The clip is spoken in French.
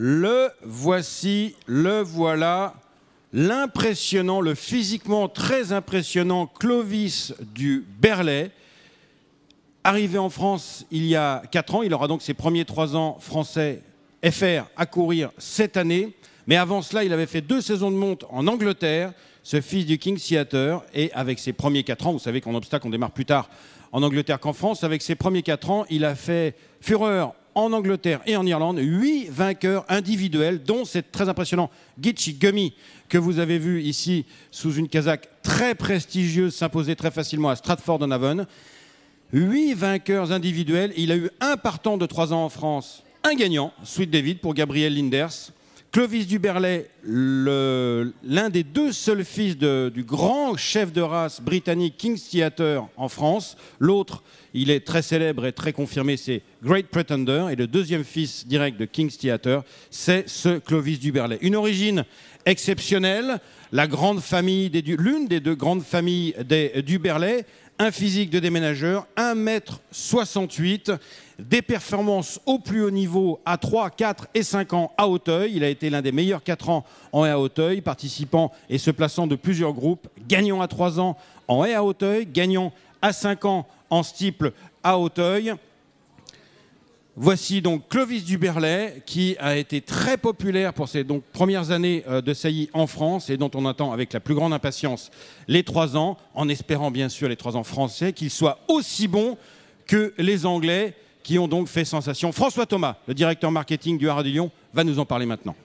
Le voici, le voilà. L'impressionnant, le physiquement très impressionnant Clovis du Berlay. Arrivé en France il y a 4 ans, il aura donc ses premiers 3 ans français FR à courir cette année. Mais avant cela, il avait fait deux saisons de monte en Angleterre, ce fils du King Theatre. Et avec ses premiers 4 ans, vous savez qu'en obstacle, on démarre plus tard en Angleterre qu'en France. Avec ses premiers 4 ans, il a fait fureur en Angleterre et en Irlande, huit vainqueurs individuels, dont c'est très impressionnant Gitchi Gummy, que vous avez vu ici sous une casaque très prestigieuse s'imposer très facilement à Stratford-on-Avon. 8 vainqueurs individuels, il a eu un partant de 3 ans en France, un gagnant, Sweet David pour Gabriel Linders. Clovis Duberlet, l'un des deux seuls fils du grand chef de race britannique King's Theatre en France. L'autre, il est très célèbre et très confirmé, c'est Great Pretender. Et le deuxième fils direct de King's Theatre, c'est ce Clovis Duberlet. Une origine exceptionnelle, la grande famille l'une des deux grandes familles des Duberlet un physique de déménageur, 1m68, des performances au plus haut niveau à 3, 4 et 5 ans à Hauteuil. Il a été l'un des meilleurs 4 ans en haie à Hauteuil, participant et se plaçant de plusieurs groupes, gagnant à 3 ans en haie à Hauteuil, gagnant à 5 ans en steeple à Hauteuil. Voici donc Clovis Duberlet qui a été très populaire pour ses donc, premières années euh, de saillie en France et dont on attend avec la plus grande impatience les trois ans, en espérant bien sûr les trois ans français qu'il soit aussi bon que les Anglais qui ont donc fait sensation. François Thomas, le directeur marketing du Haras du Lyon, va nous en parler maintenant.